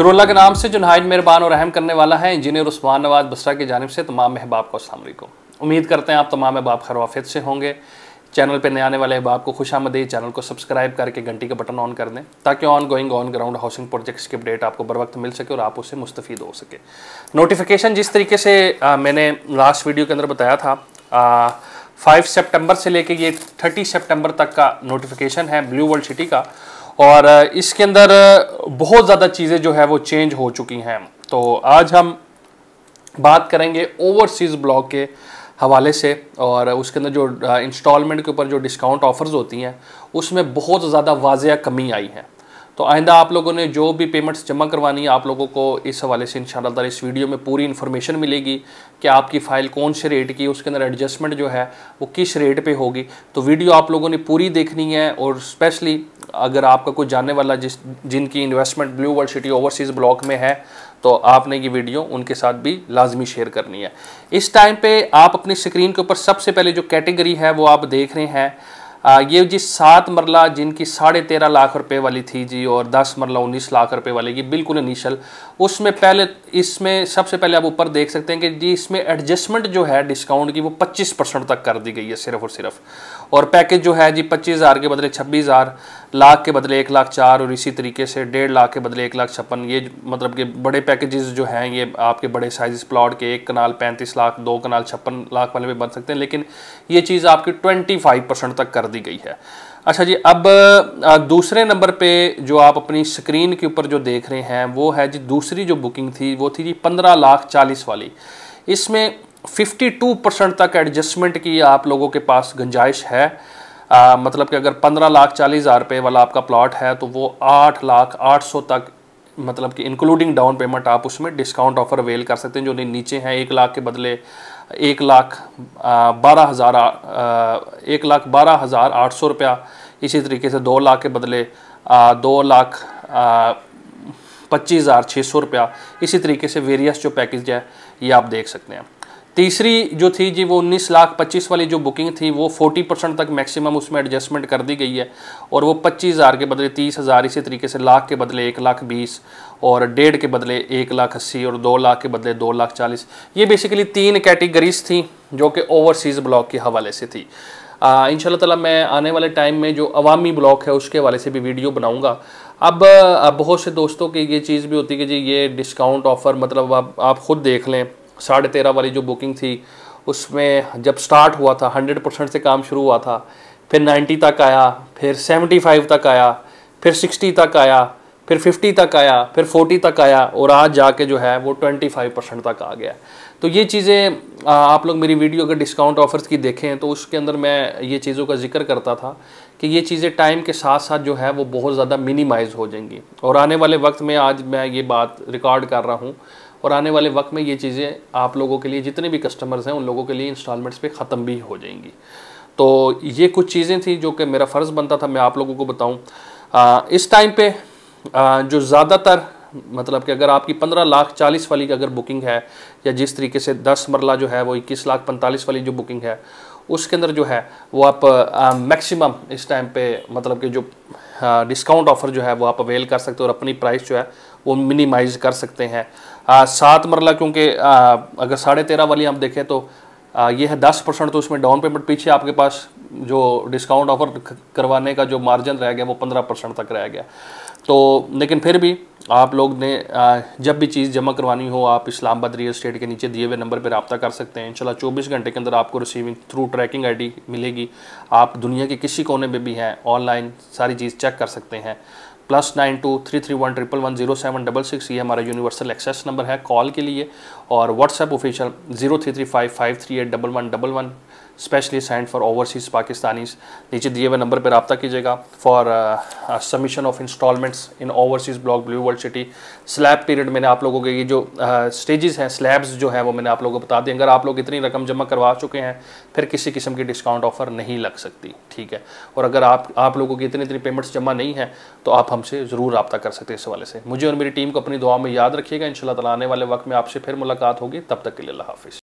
शुरुल्ला के नाम से जो नहायत मेहरबान और अहम करने वाला है इंजीनियर उस्मान नवाज बसरा की जानब से तमाम अहबाब को असल उम्मीद करते हैं आप तमाम अहबाब खरवाफियत से होंगे चैनल पर नए आने वाले अहबाब को खुश आमदी चैनल को सब्सक्राइब करके घंटी का बटन ऑन कर दें ताकि ongoing on ground housing projects की अपडेट आपको बर वक्त मिल सके और आप उससे मुस्तफ़ हो सके नोटिफिकेशन जिस तरीके से आ, मैंने लास्ट वीडियो के अंदर बताया था फाइव सेप्टेम्बर से लेके ये थर्टी सेप्टेम्बर तक का नोटिफिकेशन है ब्लू वर्ल्ड सिटी का और इसके अंदर बहुत ज़्यादा चीज़ें जो है वो चेंज हो चुकी हैं तो आज हम बात करेंगे ओवरसीज़ ब्लॉक के हवाले से और उसके अंदर जो इंस्टॉलमेंट के ऊपर जो डिस्काउंट ऑफर्स होती हैं उसमें बहुत ज़्यादा वाजिया कमी आई है तो आइंदा आप लोगों ने जो भी पेमेंट्स जमा करवानी है आप लोगों को इस हवाले से इन शाला इस वीडियो में पूरी इन्फॉर्मेशन मिलेगी कि आपकी फ़ाइल कौन से रेट की उसके अंदर एडजस्टमेंट जो है वो किस रेट पे होगी तो वीडियो आप लोगों ने पूरी देखनी है और स्पेशली अगर आपका कोई जानने वाला जिस जिनकी investment blue world city overseas block में है तो आपने ये वीडियो उनके साथ भी लाजमी शेयर करनी है इस टाइम पर आप अपनी स्क्रीन के ऊपर सबसे पहले जो कैटेगरी है वो आप देख रहे हैं ये जी सात मरला जिनकी साढ़े तेरह लाख रुपए वाली थी जी और दस मरला उन्नीस लाख रुपए वाली ये बिल्कुल इनिशियल उसमें पहले इसमें सबसे पहले आप ऊपर देख सकते हैं कि जी इसमें एडजस्टमेंट जो है डिस्काउंट की वो 25 परसेंट तक कर दी गई है सिर्फ और सिर्फ और पैकेज जो है जी पच्चीस हज़ार के बदले छब्बीस हज़ार लाख के बदले एक लाख चार और इसी तरीके से डेढ़ लाख के बदले एक लाख छप्पन ये मतलब कि बड़े पैकेजेस जो हैं ये आपके बड़े साइज प्लाट के एक कनाल पैंतीस लाख दो कनाल छप्पन लाख वाले भी बन सकते हैं लेकिन ये चीज़ आपकी ट्वेंटी फाइव परसेंट तक कर दी गई है अच्छा जी अब दूसरे नंबर पे जो आप अपनी स्क्रीन के ऊपर जो देख रहे हैं वो है जी दूसरी जो बुकिंग थी वो थी जी पंद्रह लाख चालीस वाली इसमें 52 परसेंट तक एडजस्टमेंट की आप लोगों के पास गुंजाइश है आ, मतलब कि अगर पंद्रह लाख चालीस हज़ार रुपये वाला आपका प्लॉट है तो वो आठ लाख आठ सौ तक मतलब कि इंक्लूडिंग डाउन पेमेंट आप उसमें डिस्काउंट ऑफर अवेल कर सकते हैं जो नीचे हैं एक लाख के बदले एक लाख बारह हज़ार एक लाख बारह हज़ार आठ सौ रुपया इसी तरीके से दो लाख के बदले आ, दो लाख पच्चीस हज़ार छः सौ रुपया इसी तरीके से वेरियस जो पैकेज है ये आप देख सकते हैं तीसरी जो थी जी वो उन्नीस लाख पच्चीस वाली जो बुकिंग थी वो फोर्टी परसेंट तक मैक्सिमम उसमें एडजस्टमेंट कर दी गई है और वो पच्चीस हज़ार के बदले तीस हज़ार इसी तरीके से लाख के बदले एक लाख बीस और डेढ़ के बदले एक लाख अस्सी और दो लाख के बदले दो लाख चालीस ये बेसिकली तीन कैटेगरीज थी जो कि ओवरसीज़ ब्लॉक के हवाले से थी इन ताला मैं आने वाले टाइम में जो अवामी ब्लॉक है उसके हवाले से भी वीडियो बनाऊँगा अब बहुत से दोस्तों की ये चीज़ भी होती है कि जी ये डिस्काउंट ऑफ़र मतलब आप आप ख़ुद देख लें साढ़े तेरह वाली जो बुकिंग थी उसमें जब स्टार्ट हुआ था हंड्रेड परसेंट से काम शुरू हुआ था फिर नाइन्टी तक आया फिर सेवेंटी फाइव तक आया फिर सिक्सटी तक आया फिर फिफ्टी तक आया फिर फोर्टी तक आया और आज जाके जो है वो ट्वेंटी फाइव परसेंट तक आ गया तो ये चीज़ें आप लोग मेरी वीडियो अगर डिस्काउंट ऑफर्स की देखें तो उसके अंदर मैं ये चीज़ों का जिक्र करता था कि ये चीज़ें टाइम के साथ साथ जो है वो बहुत ज़्यादा मिनिमाइज हो जाएंगी और आने वाले वक्त में आज मैं ये बात रिकॉर्ड कर रहा हूँ और आने वाले वक्त में ये चीज़ें आप लोगों के लिए जितने भी कस्टमर्स हैं उन लोगों के लिए इंस्टॉलमेंट्स पे ख़त्म भी हो जाएंगी तो ये कुछ चीज़ें थी जो कि मेरा फ़र्ज़ बनता था मैं आप लोगों को बताऊँ इस टाइम पे जो ज़्यादातर मतलब कि अगर आपकी पंद्रह लाख चालीस वाली की अगर बुकिंग है या जिस तरीके से दस मरला जो है वो इक्कीस लाख पैंतालीस वाली जो बुकिंग है उसके अंदर जो है वो आप मैक्सिमम इस टाइम पे मतलब कि जो डिस्काउंट ऑफर जो है वो आप अवेल कर सकते हो और अपनी प्राइस जो है वो मिनिमाइज कर सकते हैं सात मरला क्योंकि अगर साढ़े तेरह वाली आप देखें तो आ, ये है दस परसेंट तो उसमें डाउन पेमेंट पीछे आपके पास जो डिस्काउंट ऑफर करवाने का जो मार्जिन रह गया वो पंद्रह परसेंट तक रह गया तो लेकिन फिर भी आप लोग ने जब भी चीज़ जमा करवानी हो आप इस्लामाबाद रियल स्टेट के नीचे दिए हुए नंबर पर रबता कर सकते हैं इंशाल्लाह 24 घंटे के अंदर आपको रिसीविंग थ्रू ट्रैकिंग आईडी मिलेगी आप दुनिया के किसी कोने में भी हैं ऑनलाइन सारी चीज़ चेक कर सकते हैं plus nine two three three one triple one zero seven double six ये हमारा यूनिवर्सल एक्सेस नंबर है कॉल के लिए और WhatsApp official zero three three five five three eight double one double one specially send for overseas Pakistanis नीचे दिए हुए नंबर पर रबता कीजिएगा for submission of installments in overseas block blue world city slab period मैंने आप लोगों के ये जो स्टेजेस uh, हैं स्लैब्स जो हैं वो मैंने आप लोगों को बता दी अगर आप लोग इतनी रकम जमा करवा चुके हैं फिर किसी किस्म की डिस्काउंट ऑफर नहीं लग सकती ठीक है और अगर आप आप लोगों की इतनी इतनी पेमेंट्स जमा नहीं है तो आप हमसे ज़रूर रबता कर सकते हैं इस वाले से मुझे और मेरी टीम को अपनी दुआ में याद रखिएगा इन आने वाले वक्त में आपसे फिर मुलाकात होगी तब तक के लिए हाफिज़